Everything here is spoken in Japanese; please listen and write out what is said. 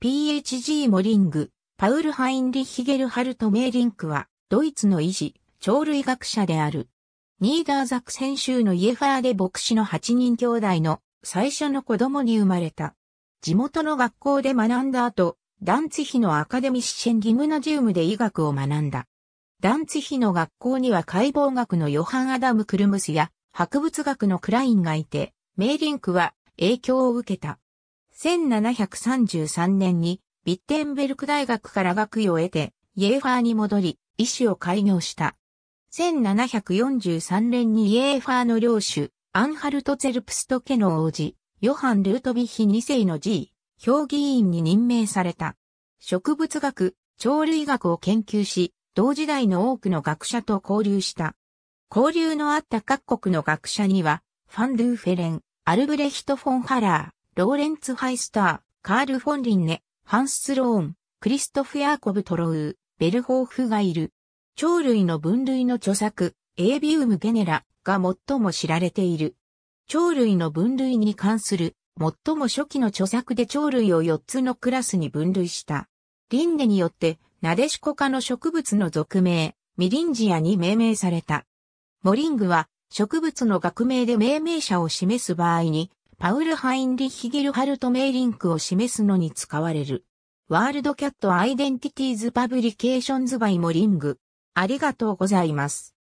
PHG モリング、パウル・ハインリヒゲルハルト・メーリンクは、ドイツの医師、鳥類学者である。ニーダーザク先週のイエファーで牧師の8人兄弟の最初の子供に生まれた。地元の学校で学んだ後、ダンツヒのアカデミッシェン・ギムナジウムで医学を学んだ。ダンツヒの学校には解剖学のヨハン・アダム・クルムスや博物学のクラインがいて、メーリンクは影響を受けた。1733年にビッテンベルク大学から学位を得て、イエーファーに戻り、医師を開業した。1743年にイエーファーの領主、アンハルト・ツェルプスト家の王子、ヨハン・ルートビヒ2世の G、評議員に任命された。植物学、鳥類学を研究し、同時代の多くの学者と交流した。交流のあった各国の学者には、ファン・ルーフェレン、アルブレヒト・フォン・ハラー、ローレンツ・ハイスター、カール・フォンリンネ、ハンス・スローン、クリストフ・ヤーコブ・トロウー、ベルホーフがいる。鳥類の分類の著作、エービウム・ゲネラが最も知られている。鳥類の分類に関する最も初期の著作で鳥類を4つのクラスに分類した。リンネによって、ナデシコ科の植物の属名、ミリンジアに命名された。モリングは植物の学名で命名者を示す場合に、パウル・ハインリヒ・ゲルハルト・メイリンクを示すのに使われる。ワールドキャット・アイデンティティーズ・パブリケーションズ・バイ・モリング。ありがとうございます。